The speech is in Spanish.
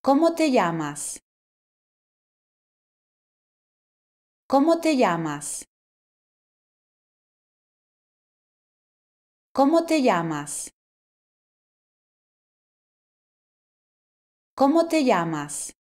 ¿Cómo te llamas? ¿Cómo te llamas? ¿Cómo te llamas? ¿Cómo te llamas?